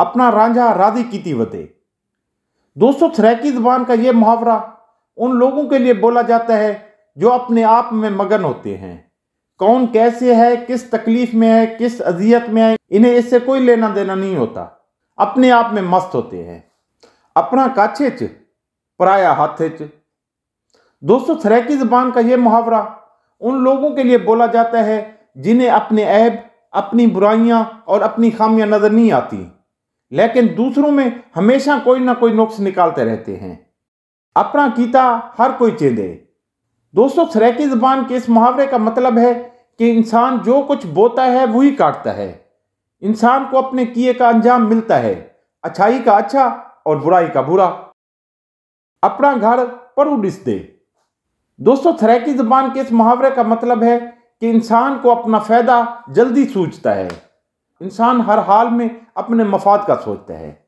अपना रांझा राधे की वते दोस्तों थ्रैकी जबान का यह मुहावरा उन लोगों के लिए बोला जाता है जो अपने आप में मगन होते हैं कौन कैसे है किस तकलीफ में है किस अजियत में है इन्हें इससे कोई लेना देना नहीं होता अपने आप में मस्त होते हैं अपना काछे च पराया हाथे च दोस्तों थ्रैकी जबान का यह मुहावरा उन लोगों के लिए बोला जाता है जिन्हें अपने ऐब अपनी बुराइयां और अपनी खामियां नजर नहीं आती लेकिन दूसरों में हमेशा कोई ना कोई नुक्स निकालते रहते हैं अपना कीता हर कोई चेंदे दोस्तों सरे जबान के इस मुहावरे का मतलब है कि इंसान जो कुछ बोता है वही काटता है इंसान को अपने किए का अंजाम मिलता है अच्छाई का अच्छा और बुराई का बुरा अपना घर पर उड़िस दे दोस्तों थरैकी जबान के इस मुहावरे का मतलब है कि इंसान को अपना फ़ायदा जल्दी सूझता है इंसान हर हाल में अपने मफाद का सोचता है